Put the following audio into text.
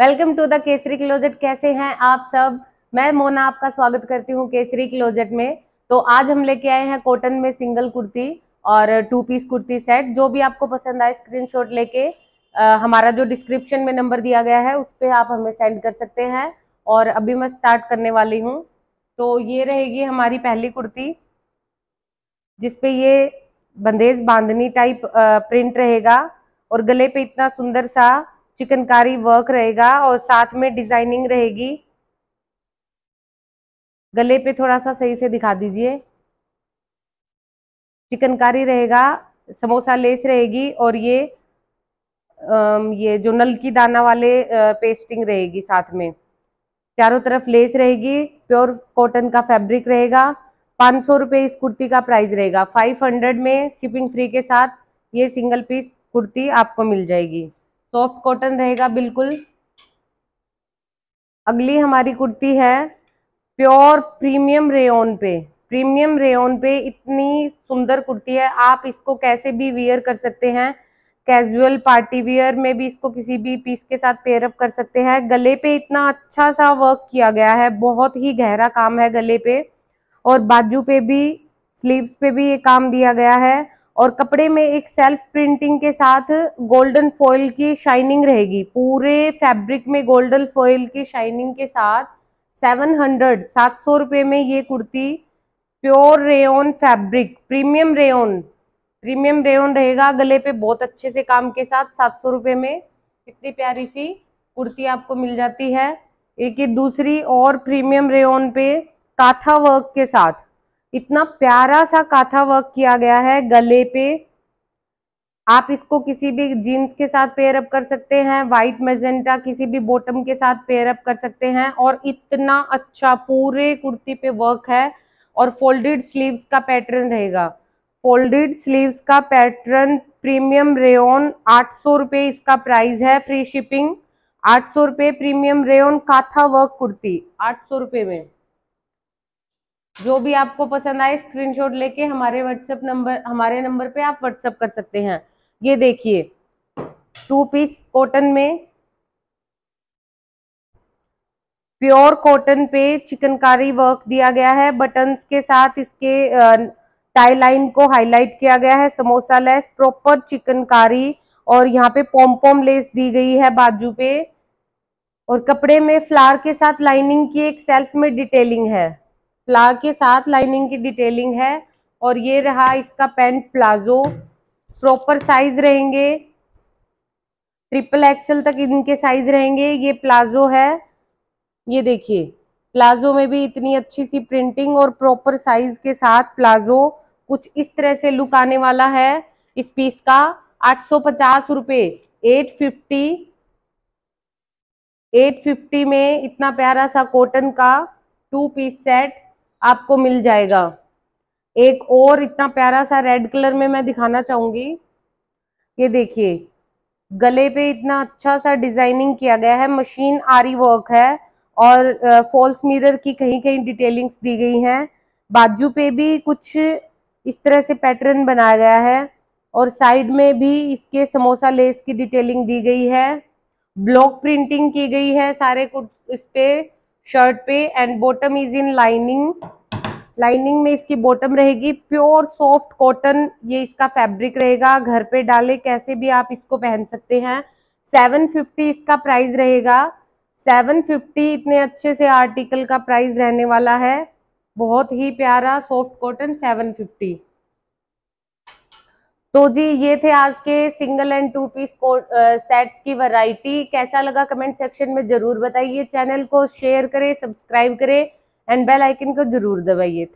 welcome to the Kesari closet कैसे हैं आप सब मैं मोना आपका स्वागत करती हूँ केसरी क्लोजेट में तो आज हम लेके आए हैं कॉटन में सिंगल कुर्ती और टू पीस कुर्ती सेट जो भी आपको पसंद आए स्क्रीनशॉट लेके हमारा जो डिस्क्रिप्शन में नंबर दिया गया है उस पर आप हमें सेंड कर सकते हैं और अभी मैं स्टार्ट करने वाली हूँ तो ये रहेगी हमारी पहली कुर्ती जिसपे ये बंदेज बांधनी टाइप प्रिंट रहेगा और गले पे इतना सुंदर सा चिकनकारी वर्क रहेगा और साथ में डिजाइनिंग रहेगी गले पे थोड़ा सा सही से दिखा दीजिए चिकनकारी रहेगा समोसा लेस रहेगी और ये ये जो नलकी दाना वाले पेस्टिंग रहेगी साथ में चारों तरफ लेस रहेगी प्योर कॉटन का फैब्रिक रहेगा पाँच सौ रुपये इस कुर्ती का प्राइस रहेगा फाइव हंड्रेड में शिपिंग फ्री के साथ ये सिंगल पीस कुर्ती आपको मिल जाएगी सॉफ्ट कॉटन रहेगा बिल्कुल अगली हमारी कुर्ती है प्योर प्रीमियम रेओन पे प्रीमियम रेओन पे इतनी सुंदर कुर्ती है आप इसको कैसे भी वियर कर सकते हैं कैजुअल पार्टी वियर में भी इसको किसी भी पीस के साथ पेयरअप कर सकते हैं गले पे इतना अच्छा सा वर्क किया गया है बहुत ही गहरा काम है गले पे और बाजू पे भी स्लीव्स पे भी ये काम दिया गया है और कपड़े में एक सेल्फ प्रिंटिंग के साथ गोल्डन फॉइल की शाइनिंग रहेगी पूरे फैब्रिक में गोल्डन फॉइल की शाइनिंग के साथ सेवन हंड्रेड सात सौ रुपये में ये kurti pure rayon fabric premium rayon premium rayon रहेगा गले पे बहुत अच्छे से काम के साथ सात सौ रुपये में कितनी प्यारी सी कुर्ती आपको मिल जाती है एक ये दूसरी और प्रीमियम रेयन पे काथा वर्क के साथ इतना प्यारा सा काथा वर्क किया गया है गले पे आप इसको किसी भी जीन्स के साथ पेयरअप कर सकते हैं व्हाइट मेजेंटा किसी भी बॉटम के साथ पेयरअप कर सकते हैं और इतना अच्छा पूरे कुर्ती पे वर्क है और फोल्डेड स्लीव्स का पैटर्न रहेगा फोल्डेड स्लीव्स का पैटर्न प्रीमियम रेओन आठ सौ रुपये इसका प्राइस है फ्री शिपिंग आठ सौ रुपये premium rayon kantha work kurti आठ सौ रुपये में जो भी आपको पसंद आए स्क्रीनशॉट लेके हमारे व्हाट्सएप नंबर हमारे नंबर पे आप व्हाट्सएप कर सकते हैं ये देखिए टू पीस कॉटन में प्योर कॉटन पे चिकनकारी वर्क दिया गया है बटन्स के साथ इसके टाई लाइन को हाईलाइट किया गया है समोसा लेस प्रॉपर चिकनकारी और यहाँ पे पॉम लेस दी गई है बाजू पे और कपड़े में फ्लार के साथ लाइनिंग की एक सेल्फ में डिटेलिंग है प्लाग के साथ लाइनिंग की डिटेलिंग है और ये रहा इसका पेंट प्लाजो प्रॉपर साइज रहेंगे ट्रिपल एक्सल तक इनके साइज रहेंगे ये प्लाजो है ये देखिए प्लाजो में भी इतनी अच्छी सी प्रिंटिंग और प्रॉपर साइज के साथ प्लाजो कुछ इस तरह से लुक आने वाला है इस पीस का आठ सौ पचास रुपये एट फिफ्टी एट फिफ्टी में इतना प्यारा सा कॉटन का टू पीस सेट आपको मिल जाएगा एक और इतना प्यारा सा रेड कलर में मैं दिखाना चाहूंगी ये देखिए गले पे इतना अच्छा सा डिजाइनिंग किया गया है मशीन आरी वर्क है और फॉल्स मिरर की कहीं कहीं डिटेलिंग्स दी गई हैं बाजू पे भी कुछ इस तरह से पैटर्न बनाया गया है और साइड में भी इसके समोसा लेस की डिटेलिंग दी गई है ब्लॉक प्रिंटिंग की गई है सारे कुछ इस पे शर्ट पे and bottom is in lining lining में इसकी बॉटम रहेगी प्योर सॉफ्ट कॉटन ये इसका फैब्रिक रहेगा घर पे डाले कैसे भी आप इसको पहन सकते हैं 750 इसका प्राइस रहेगा 750 इतने अच्छे से आर्टिकल का प्राइस रहने वाला है बहुत ही प्यारा सॉफ्ट कॉटन 750 तो जी ये थे आज के single and two piece sets की वैरायटी कैसा लगा कमेंट सेक्शन में जरूर बताइए चैनल को शेयर करें सब्सक्राइब करें एंड बेल आइकन को जरूर दबाइए